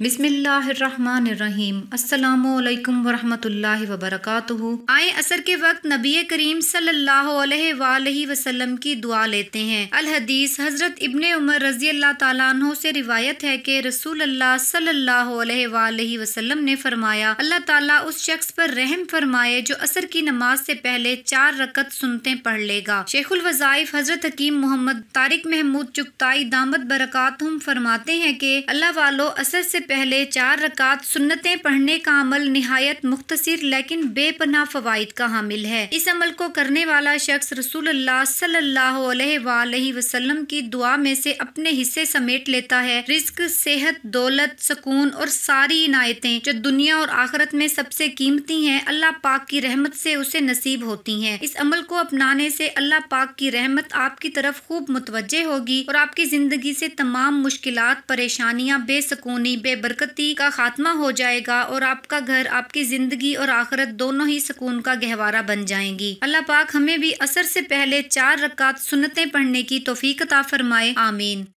बिस्मिल्लाम अल्लाम वरहमतुल्लाहि वबरकातुहु आए असर के वक्त नबी करीम सल्लल्लाहु अलैहि वसल्लम की दुआ लेते हैं अल हदीस हज़रत इब्ने उमर रजी अल्लाह तु से रिवायत है कि रसूल अल्लाह सल्लल्लाहु अलैहि वसल्लम ने फरमाया अल्लाह ताला उस शख्स पर रहम फरमाए जो असर की नमाज से पहले चार रकत सुनते पढ़ लेगा शेखुल वज़ाइफ हज़रत हकीम मोहम्मद तारिक महमूद चुगताई दामद बरकात फरमाते हैं की अल्लाह वालो असर से पहले चार रकात सुन्नतें पढ़ने का अमल नहायत मुख्तर लेकिन बेपना फ़वाद का हामिल है इस अमल को करने वाला शख्स रसूल सल्लाम की दुआ में से अपने हिस्से समेट लेता है रिस्क सेहत दौलत सुकून और सारी इनायतें जो दुनिया और आखरत में सबसे कीमती हैं अल्लाह पाक की रहमत से उसे नसीब होती हैं इस अमल को अपनाने से अल्लाह पाक की रहमत आपकी तरफ खूब मुतवजह होगी और आपकी जिंदगी से तमाम मुश्किल परेशानियाँ बेसकूनी बे बेबरकती का खात्मा हो जाएगा और आपका घर आपकी ज़िंदगी और आखरत दोनों ही सुकून का गहवारा बन जाएंगी अल्लाह पाक हमें भी असर से पहले चार रकात सुनते पढ़ने की तोफीकता फरमाए आमीन